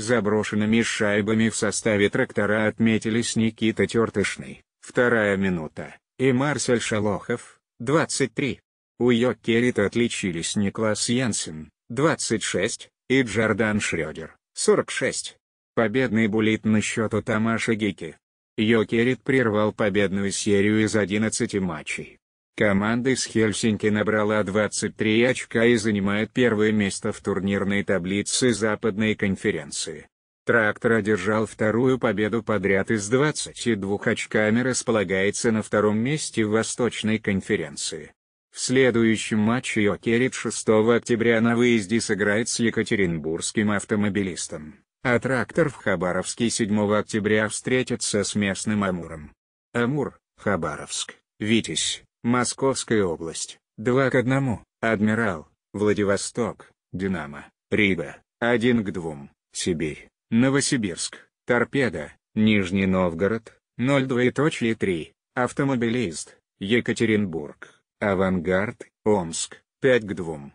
Заброшенными шайбами в составе трактора отметились Никита Тертышный, вторая минута, и Марсель Шалохов, 23. У Йокерит отличились Никлас Янсен, 26, и Джордан Шредер, 46. Победный булит на счету Тамаша Гики. Йокерит прервал победную серию из 11 матчей, Команда из Хельсинки набрала 23 очка и занимает первое место в турнирной таблице Западной конференции. Трактор одержал вторую победу подряд из с 22 очками располагается на втором месте в Восточной конференции. В следующем матче Йокерит 6 октября на выезде сыграет с екатеринбургским автомобилистом, а трактор в Хабаровске 7 октября встретится с местным Амуром. Амур, Хабаровск, Витязь. Московская область, 2 к 1, Адмирал, Владивосток, Динамо, Рига, 1 к 2, Сибирь, Новосибирск, Торпеда, Нижний Новгород, 0,2.3, Автомобилист, Екатеринбург, Авангард, Омск, 5 к 2,